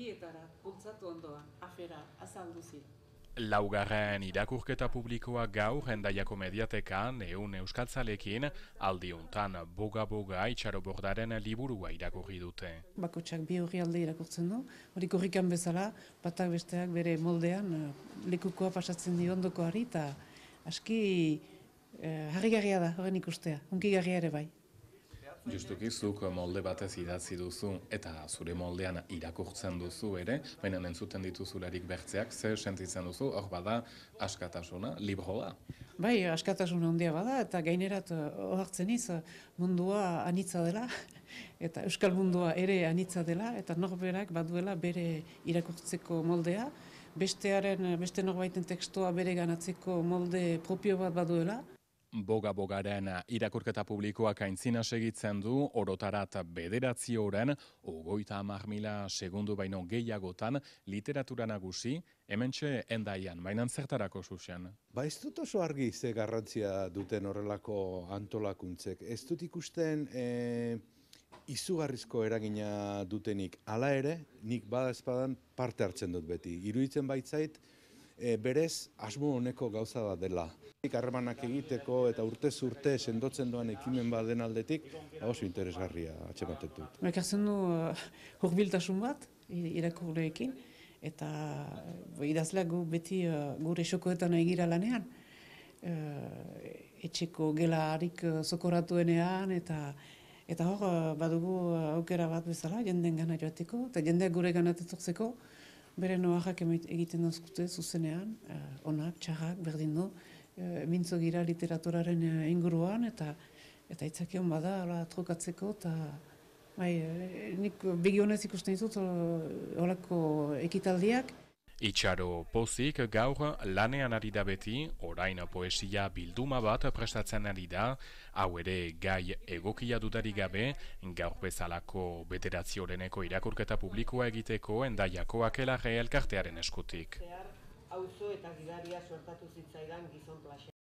argietara bultzatu ondoan afera azalduzi. Laugarren irakurketa publikoa gaur hendaiako mediatekan eun euskaltzalekin aldiuntan boga-boga itxaro bordaren liburua irakurri dute. Bakotxak bi hori alde irakurtzen du, hori korrikan bezala, batak besteak bere moldean eh, lekukoa pasatzen dio harri, eta aski e, eh, garria da horren ikustea, hunkigarria ere bai. Justuki zuk molde batez idatzi duzu eta zure moldean irakurtzen duzu ere, baina entzuten dituzularik bertzeak, zer sentitzen duzu, hor bada askatasuna, libroa? Bai, askatasun ondia bada eta gainerat ohartzen iz mundua anitza dela eta euskal mundua ere anitza dela eta norberak baduela bere irakurtzeko moldea, bestearen, beste norbaiten tekstua bere ganatzeko molde propio bat baduela boga bogaren irakurketa publikoak aintzina segitzen du, orotarat bederatzi oren, ogoita amar mila segundu baino gehiagotan literatura nagusi, hemen txe endaian, bainan zertarako zuzen. Ba ez dut oso argi ze garrantzia duten horrelako antolakuntzek. Ez dut ikusten e, izugarrizko eragina dutenik ala ere, nik badazpadan parte hartzen dut beti. iruditzen baitzait, E, berez asmo honeko gauza da dela. Harremanak egiteko eta urtez urte sendotzen duan ekimen baden aldetik, ba, oso interesgarria atxematen dut. Ekartzen du eh, hurbiltasun uh, bat, irakurleekin, eta eh, idazleak gu beti uh, gure esokoetan egira lanean. Uh, etxeko gela harik zokoratuenean eta eta hor badugu aukera bat bezala jendean gana joateko eta jendeak gure gana bere noahak egiten dauzkute zuzenean, uh, onak, txahak, berdin du, uh, mintzo gira literaturaren eh, inguruan, eta eta itzakion bada, ala, trukatzeko, eta bai, uh, nik begionez ikusten ditut, olako ekitaldiak, Itxaro pozik gaur lanean ari da beti, orain poesia bilduma bat prestatzen ari da, hau ere gai egokia dudari gabe, gaur bezalako beteratzioreneko irakurketa publikoa egiteko endaiakoak elarre elkartearen eskutik. Auzo eta gidaria suertatu zitzaidan gizon plaxe.